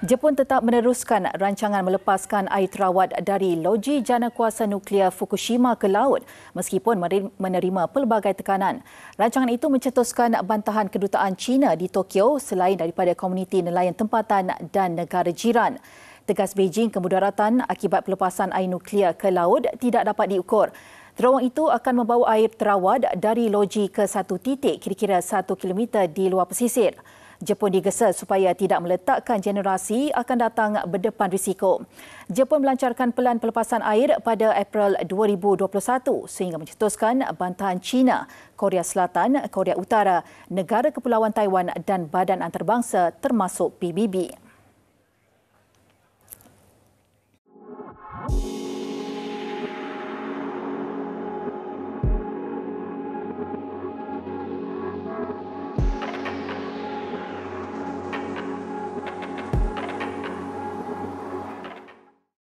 Jepun tetap meneruskan rancangan melepaskan air terawat dari loji jana kuasa nuklear Fukushima ke laut meskipun menerima pelbagai tekanan. Rancangan itu mencetuskan bantahan kedutaan China di Tokyo selain daripada komuniti nelayan tempatan dan negara jiran. Tegas Beijing kemudaratan akibat pelepasan air nuklear ke laut tidak dapat diukur. Terowong itu akan membawa air terawat dari loji ke satu titik kira-kira satu kilometer di luar pesisir. Jepun digesa supaya tidak meletakkan generasi akan datang berdepan risiko. Jepun melancarkan pelan pelepasan air pada April 2021 sehingga mencetuskan bantahan China, Korea Selatan, Korea Utara, negara kepulauan Taiwan dan badan antarabangsa termasuk PBB.